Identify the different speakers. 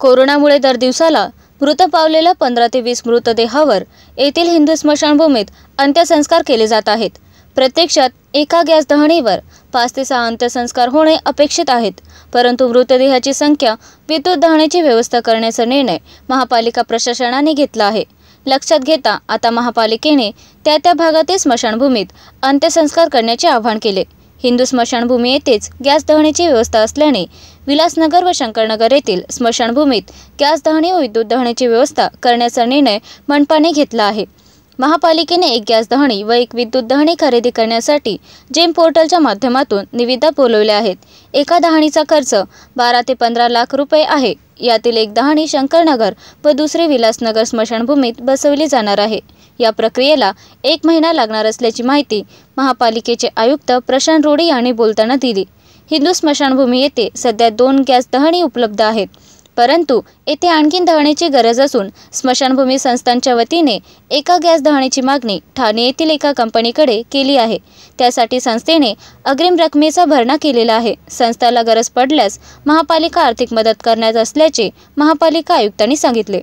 Speaker 1: कोरोनामुळे दर दिवसाला मृत पावलेल्या पंधरा ते वीस मृतदेहावर येथील हिंदू स्मशानभूमीत अंत्यसंस्कार केले जात आहेत प्रत्यक्षात एका गॅस दहणीवर पाच ते सहा अंत्यसंस्कार होणे अपेक्षित आहेत परंतु मृतदेहाची संख्या विद्युत दहाण्याची व्यवस्था करण्याचा निर्णय महापालिका प्रशासनाने घेतला आहे लक्षात घेता आता महापालिकेने त्या त्या भागातील स्मशानभूमीत अंत्यसंस्कार करण्याचे आवाहन केले हिंदू स्मशानभूमी येथेच गॅस दहणीची व्यवस्था असल्याने विलासनगर व शंकरनगर येथील स्मशानभूमीत गॅस दहणे व विद्युत दहण्याची व्यवस्था करण्याचा निर्णय मनपाने घेतला आहे महापालिकेने एक गॅस दहणी व एक विद्युत दहणी खरेदी करण्यासाठी जेम पोर्टलच्या माध्यमातून निविदा बोलवल्या आहेत एका दहाणीचा खर्च बारा ते पंधरा लाख रुपये आहे यातील एक दहाणी शंकरनगर व दुसरी विलासनगर स्मशानभूमीत बसवली जाणार आहे या प्रक्रियेला एक महिना लागणार असल्याची माहिती महापालिकेचे आयुक्त प्रशांत रोडे यांनी बोलताना दिली हिंदू स्मशानभूमी येथे सध्या दोन गॅस दहणी उपलब्ध आहेत परंतु येथे आणखीन दहणीची गरज असून स्मशानभूमी संस्थांच्या वतीने एका गॅस दहणीची मागणी ठाणे येथील एका कंपनीकडे केली आहे त्यासाठी संस्थेने अग्रिम रकमेचा भरणा केलेला आहे संस्थाला गरज पडल्यास महापालिका आर्थिक मदत करण्यात असल्याचे महापालिका आयुक्तांनी सांगितले